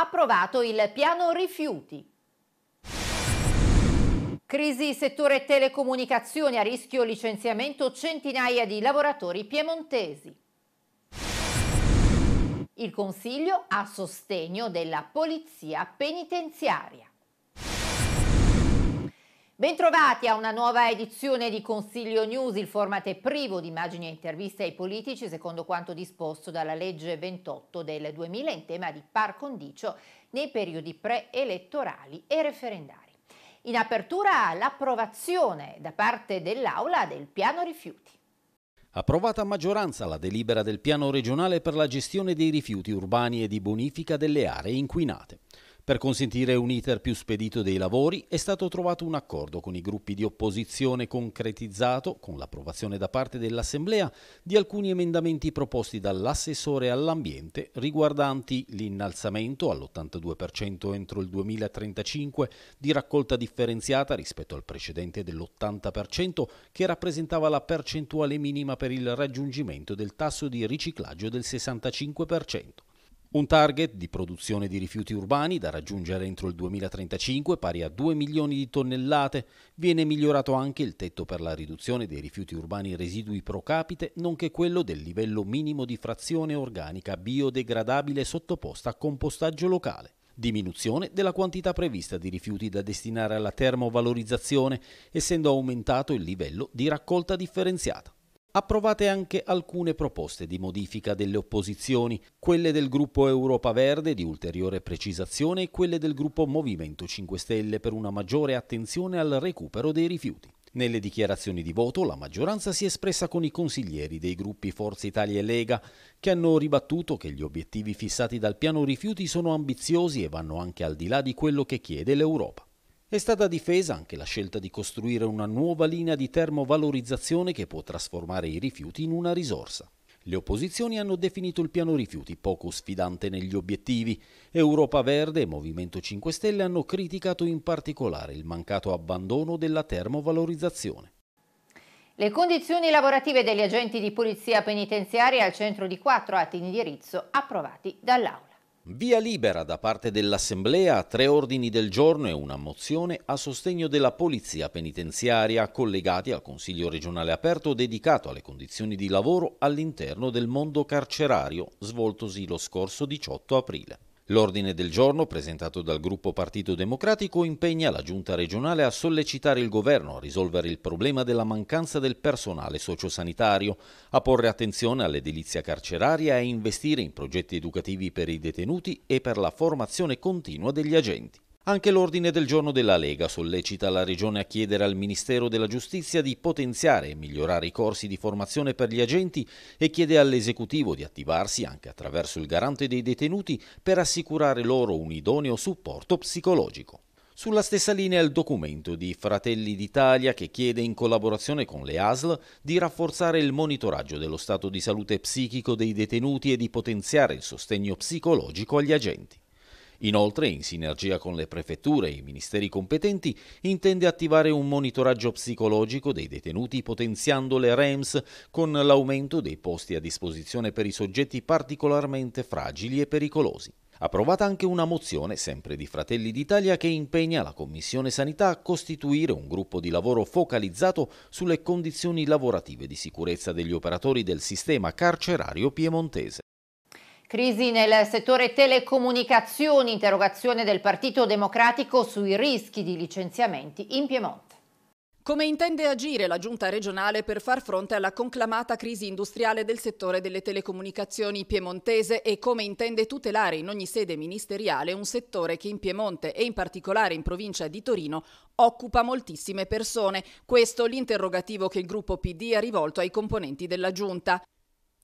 approvato il piano rifiuti. Crisi settore telecomunicazioni a rischio licenziamento centinaia di lavoratori piemontesi. Il Consiglio a sostegno della polizia penitenziaria. Bentrovati a una nuova edizione di Consiglio News, il format è privo di immagini e interviste ai politici secondo quanto disposto dalla legge 28 del 2000 in tema di par condicio nei periodi preelettorali e referendari. In apertura l'approvazione da parte dell'Aula del piano rifiuti. Approvata a maggioranza la delibera del piano regionale per la gestione dei rifiuti urbani e di bonifica delle aree inquinate. Per consentire un iter più spedito dei lavori è stato trovato un accordo con i gruppi di opposizione concretizzato con l'approvazione da parte dell'Assemblea di alcuni emendamenti proposti dall'assessore all'ambiente riguardanti l'innalzamento all'82% entro il 2035 di raccolta differenziata rispetto al precedente dell'80% che rappresentava la percentuale minima per il raggiungimento del tasso di riciclaggio del 65% un target di produzione di rifiuti urbani da raggiungere entro il 2035 pari a 2 milioni di tonnellate. Viene migliorato anche il tetto per la riduzione dei rifiuti urbani residui pro capite, nonché quello del livello minimo di frazione organica biodegradabile sottoposta a compostaggio locale diminuzione della quantità prevista di rifiuti da destinare alla termovalorizzazione, essendo aumentato il livello di raccolta differenziata approvate anche alcune proposte di modifica delle opposizioni, quelle del gruppo Europa Verde di ulteriore precisazione e quelle del gruppo Movimento 5 Stelle per una maggiore attenzione al recupero dei rifiuti. Nelle dichiarazioni di voto la maggioranza si è espressa con i consiglieri dei gruppi Forza Italia e Lega, che hanno ribattuto che gli obiettivi fissati dal piano rifiuti sono ambiziosi e vanno anche al di là di quello che chiede l'Europa. È stata difesa anche la scelta di costruire una nuova linea di termovalorizzazione che può trasformare i rifiuti in una risorsa. Le opposizioni hanno definito il piano rifiuti poco sfidante negli obiettivi. Europa Verde e Movimento 5 Stelle hanno criticato in particolare il mancato abbandono della termovalorizzazione. Le condizioni lavorative degli agenti di polizia penitenziaria al centro di quattro atti di indirizzo approvati dall'Aula. Via libera da parte dell'Assemblea a tre ordini del giorno e una mozione a sostegno della polizia penitenziaria collegati al Consiglio regionale aperto dedicato alle condizioni di lavoro all'interno del mondo carcerario svoltosi lo scorso 18 aprile. L'ordine del giorno, presentato dal gruppo Partito Democratico, impegna la Giunta regionale a sollecitare il governo a risolvere il problema della mancanza del personale sociosanitario, a porre attenzione all'edilizia carceraria e a investire in progetti educativi per i detenuti e per la formazione continua degli agenti. Anche l'ordine del giorno della Lega sollecita la Regione a chiedere al Ministero della Giustizia di potenziare e migliorare i corsi di formazione per gli agenti e chiede all'esecutivo di attivarsi anche attraverso il garante dei detenuti per assicurare loro un idoneo supporto psicologico. Sulla stessa linea il documento di Fratelli d'Italia che chiede in collaborazione con le ASL di rafforzare il monitoraggio dello stato di salute psichico dei detenuti e di potenziare il sostegno psicologico agli agenti. Inoltre, in sinergia con le prefetture e i ministeri competenti, intende attivare un monitoraggio psicologico dei detenuti potenziando le REMS con l'aumento dei posti a disposizione per i soggetti particolarmente fragili e pericolosi. Approvata anche una mozione, sempre di Fratelli d'Italia, che impegna la Commissione Sanità a costituire un gruppo di lavoro focalizzato sulle condizioni lavorative di sicurezza degli operatori del sistema carcerario piemontese. Crisi nel settore telecomunicazioni, interrogazione del Partito Democratico sui rischi di licenziamenti in Piemonte. Come intende agire la Giunta regionale per far fronte alla conclamata crisi industriale del settore delle telecomunicazioni piemontese e come intende tutelare in ogni sede ministeriale un settore che in Piemonte e in particolare in provincia di Torino occupa moltissime persone? Questo l'interrogativo che il gruppo PD ha rivolto ai componenti della Giunta.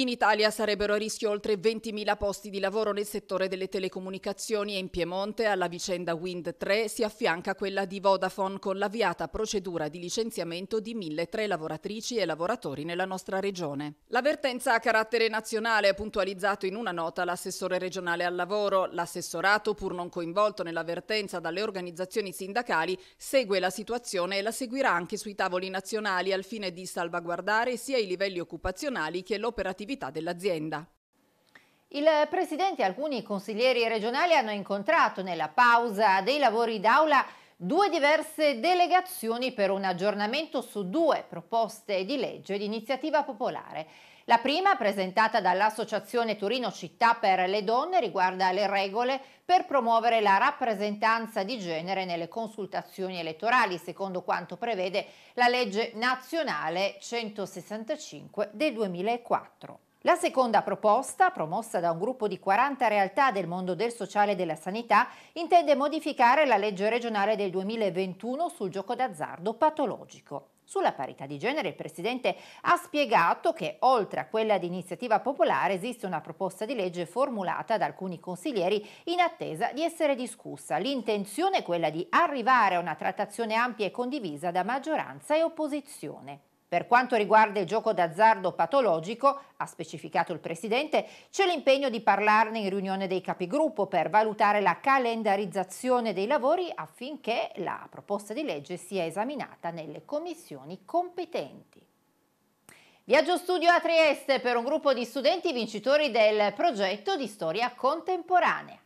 In Italia sarebbero a rischio oltre 20.000 posti di lavoro nel settore delle telecomunicazioni e in Piemonte alla vicenda Wind 3 si affianca quella di Vodafone con l'avviata procedura di licenziamento di 1.003 lavoratrici e lavoratori nella nostra regione. L'avvertenza a carattere nazionale ha puntualizzato in una nota l'assessore regionale al lavoro. L'assessorato, pur non coinvolto nell'avvertenza dalle organizzazioni sindacali, segue la situazione e la seguirà anche sui tavoli nazionali al fine di salvaguardare sia i livelli occupazionali che l'operatività attività dell'azienda. Il Presidente e alcuni consiglieri regionali hanno incontrato nella pausa dei lavori d'aula due diverse delegazioni per un aggiornamento su due proposte di legge di iniziativa popolare. La prima, presentata dall'Associazione Torino Città per le Donne, riguarda le regole per promuovere la rappresentanza di genere nelle consultazioni elettorali, secondo quanto prevede la legge nazionale 165 del 2004. La seconda proposta, promossa da un gruppo di 40 realtà del mondo del sociale e della sanità, intende modificare la legge regionale del 2021 sul gioco d'azzardo patologico. Sulla parità di genere il Presidente ha spiegato che oltre a quella di iniziativa popolare esiste una proposta di legge formulata da alcuni consiglieri in attesa di essere discussa. L'intenzione è quella di arrivare a una trattazione ampia e condivisa da maggioranza e opposizione. Per quanto riguarda il gioco d'azzardo patologico, ha specificato il Presidente, c'è l'impegno di parlarne in riunione dei capigruppo per valutare la calendarizzazione dei lavori affinché la proposta di legge sia esaminata nelle commissioni competenti. Viaggio studio a Trieste per un gruppo di studenti vincitori del progetto di storia contemporanea.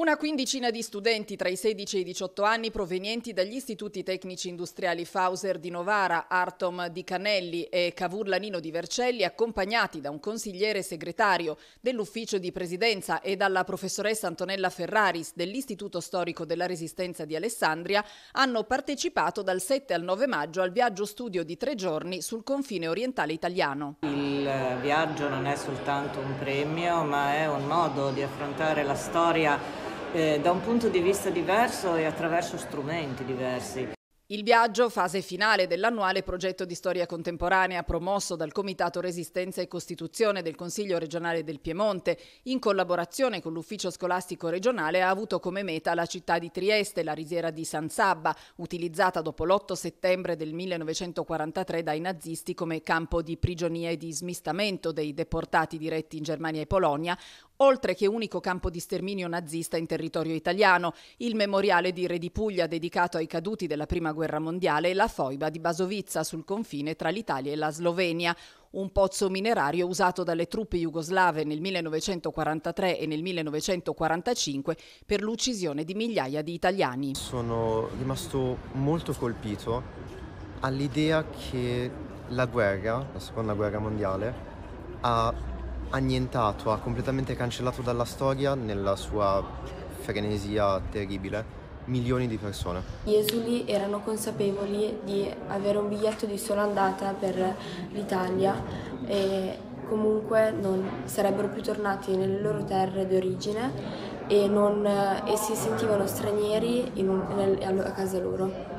Una quindicina di studenti tra i 16 e i 18 anni provenienti dagli istituti tecnici industriali Fauser di Novara, Artom di Canelli e Cavour Lanino di Vercelli, accompagnati da un consigliere segretario dell'ufficio di presidenza e dalla professoressa Antonella Ferraris dell'Istituto Storico della Resistenza di Alessandria, hanno partecipato dal 7 al 9 maggio al viaggio studio di tre giorni sul confine orientale italiano. Il viaggio non è soltanto un premio, ma è un modo di affrontare la storia eh, da un punto di vista diverso e attraverso strumenti diversi. Il viaggio, fase finale dell'annuale progetto di storia contemporanea promosso dal Comitato Resistenza e Costituzione del Consiglio regionale del Piemonte, in collaborazione con l'Ufficio scolastico regionale, ha avuto come meta la città di Trieste, la risiera di San Sabba, utilizzata dopo l'8 settembre del 1943 dai nazisti come campo di prigionia e di smistamento dei deportati diretti in Germania e Polonia, oltre che unico campo di sterminio nazista in territorio italiano, il memoriale di Re di Puglia dedicato ai caduti della Prima Guerra Mondiale e la foiba di Basovizza sul confine tra l'Italia e la Slovenia, un pozzo minerario usato dalle truppe jugoslave nel 1943 e nel 1945 per l'uccisione di migliaia di italiani. Sono rimasto molto colpito all'idea che la guerra, la seconda guerra mondiale, ha annientato, ha completamente cancellato dalla storia nella sua frenesia terribile milioni di persone. Gli esuli erano consapevoli di avere un biglietto di sola andata per l'Italia e comunque non sarebbero più tornati nelle loro terre d'origine e, non, eh, e si sentivano stranieri un, nel, a casa loro.